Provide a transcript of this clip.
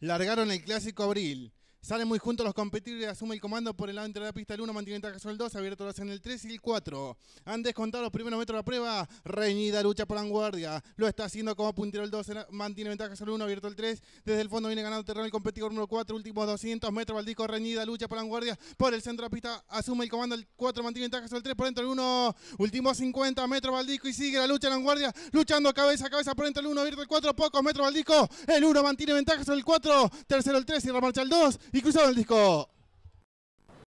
largaron el clásico abril. Salen muy juntos los competidores, asume el comando por el lado de la pista el 1, mantiene ventaja sobre el 2, abierto los en el 3 y el 4. Han descontado los primeros metros de la prueba, reñida lucha por la vanguardia, lo está haciendo como puntero el 2, mantiene ventaja sobre el 1, abierto el 3, desde el fondo viene ganando terreno el competidor número 4, últimos 200 metros, Baldico, reñida lucha por la vanguardia, por el centro de la pista asume el comando el 4, mantiene ventaja sobre el 3, por dentro el 1, último 50 metros Baldico. y sigue la lucha en vanguardia, luchando cabeza a cabeza por dentro el 1, abierto el 4, pocos metros Baldico. el 1 mantiene ventaja sobre el 4, tercero el 3 y remarcha el 2, Incluso n el disco